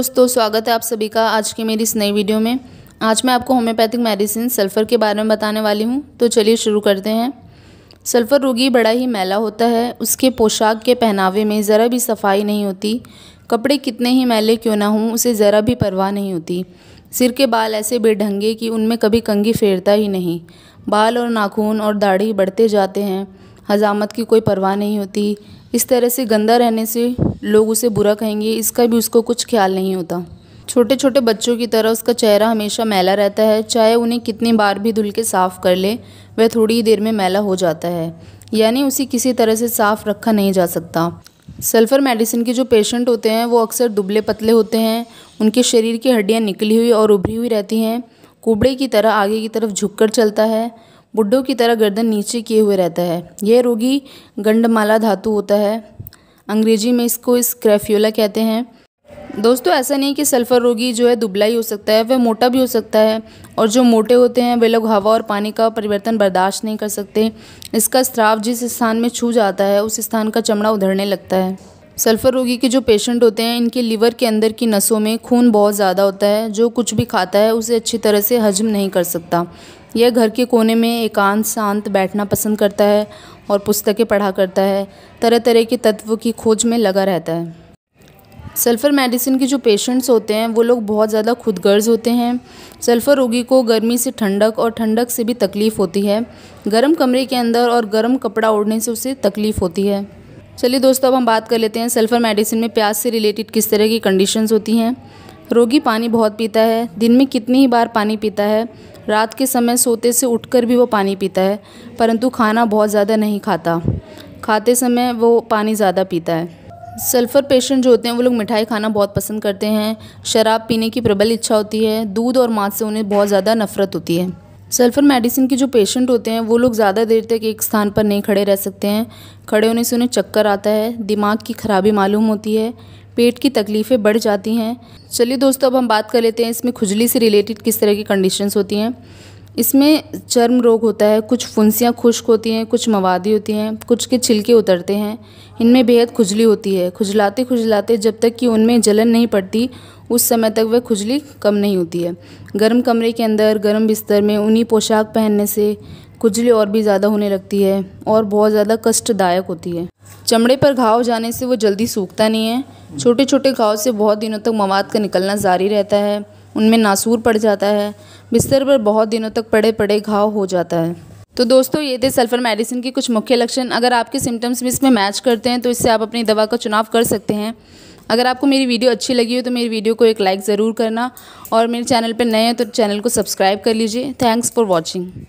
दोस्तों स्वागत है आप सभी का आज की मेरी इस नई वीडियो में आज मैं आपको होम्योपैथिक मेडिसिन सल्फ़र के बारे में बताने वाली हूँ तो चलिए शुरू करते हैं सल्फ़र रोगी बड़ा ही मैला होता है उसके पोशाक के पहनावे में ज़रा भी सफाई नहीं होती कपड़े कितने ही मैले क्यों ना हों उसे ज़रा भी परवाह नहीं होती सिर के बाल ऐसे बेढंगे कि उनमें कभी कंगी फेरता ही नहीं बाल और नाखून और दाढ़ी बढ़ते जाते हैं हजामत की कोई परवाह नहीं होती इस तरह से गंदा रहने से लोग उसे बुरा कहेंगे इसका भी उसको कुछ ख्याल नहीं होता छोटे छोटे बच्चों की तरह उसका चेहरा हमेशा मैला रहता है चाहे उन्हें कितनी बार भी धुल के साफ़ कर ले वह थोड़ी ही देर में मैला हो जाता है यानी उसे किसी तरह से साफ़ रखा नहीं जा सकता सल्फ़र मेडिसिन के जो पेशेंट होते हैं वो अक्सर दुबले पतले होते हैं उनके शरीर की हड्डियाँ निकली हुई और उभरी हुई रहती हैं कुबड़े की तरह आगे की तरफ झुककर चलता है बुड्ढों की तरह गर्दन नीचे किए हुए रहता है यह रोगी गंडमाला धातु होता है अंग्रेजी में इसको स्क्रैफ्यूला कहते हैं दोस्तों ऐसा नहीं कि सल्फ़र रोगी जो है दुबला ही हो सकता है वह मोटा भी हो सकता है और जो मोटे होते हैं वे लोग हवा और पानी का परिवर्तन बर्दाश्त नहीं कर सकते इसका स्त्राव जिस स्थान में छू जाता है उस स्थान का चमड़ा उधरने लगता है सल्फ़र रोगी के जो पेशेंट होते हैं इनके लीवर के अंदर की नसों में खून बहुत ज़्यादा होता है जो कुछ भी खाता है उसे अच्छी तरह से हजम नहीं कर सकता यह घर के कोने में एकांत शांत बैठना पसंद करता है और पुस्तकें पढ़ा करता है तरह तरह के तत्व की खोज में लगा रहता है सल्फ़र मेडिसिन के जो पेशेंट्स होते हैं वो लोग बहुत ज़्यादा खुदगर्ज होते हैं सल्फ़र रोगी को गर्मी से ठंडक और ठंडक से भी तकलीफ़ होती है गर्म कमरे के अंदर और गर्म कपड़ा ओढ़ने से उसे तकलीफ़ होती है चलिए दोस्तों अब हम बात कर लेते हैं सल्फ़र मेडिसिन में प्यास से रिलेटेड किस तरह की कंडीशंस होती हैं रोगी पानी बहुत पीता है दिन में कितनी ही बार पानी पीता है रात के समय सोते से उठकर भी वो पानी पीता है परंतु खाना बहुत ज़्यादा नहीं खाता खाते समय वो पानी ज़्यादा पीता है सल्फ़र पेशेंट जो होते हैं वो लोग मिठाई खाना बहुत पसंद करते हैं शराब पीने की प्रबल इच्छा होती है दूध और मांस से उन्हें बहुत ज़्यादा नफरत होती है सल्फ़र मेडिसिन के जो पेशेंट होते हैं वो लोग ज़्यादा देर तक एक स्थान पर नहीं खड़े रह सकते हैं खड़े होने से उन्हें चक्कर आता है दिमाग की खराबी मालूम होती है पेट की तकलीफ़ें बढ़ जाती हैं चलिए दोस्तों अब हम बात कर लेते हैं इसमें खुजली से रिलेटेड किस तरह की कंडीशंस होती हैं इसमें चर्म रोग होता है कुछ फुंसियाँ खुश्क होती हैं कुछ मवादी होती हैं कुछ के छिलके उतरते हैं इनमें बेहद खुजली होती है खुजलाते खुजलाते जब तक कि उनमें जलन नहीं पड़ती उस समय तक वह खुजली कम नहीं होती है गर्म कमरे के अंदर गर्म बिस्तर में उन्हीं पोशाक पहनने से खुजली और भी ज़्यादा होने लगती है और बहुत ज़्यादा कष्टदायक होती है चमड़े पर घाव जाने से वो जल्दी सूखता नहीं है छोटे छोटे घाव से बहुत दिनों तक मवाद का निकलना जारी रहता है उनमें नासूर पड़ जाता है बिस्तर पर बहुत दिनों तक पड़े पड़े घाव हो जाता है तो दोस्तों ये थे सल्फर मेडिसिन के कुछ मुख्य लक्षण अगर आपके सिम्टम्स भी इसमें मैच करते हैं तो इससे आप अपनी दवा का चुनाव कर सकते हैं अगर आपको मेरी वीडियो अच्छी लगी हो तो मेरी वीडियो को एक लाइक ज़रूर करना और मेरे चैनल पर नए हैं तो चैनल को सब्सक्राइब कर लीजिए थैंक्स फॉर वॉचिंग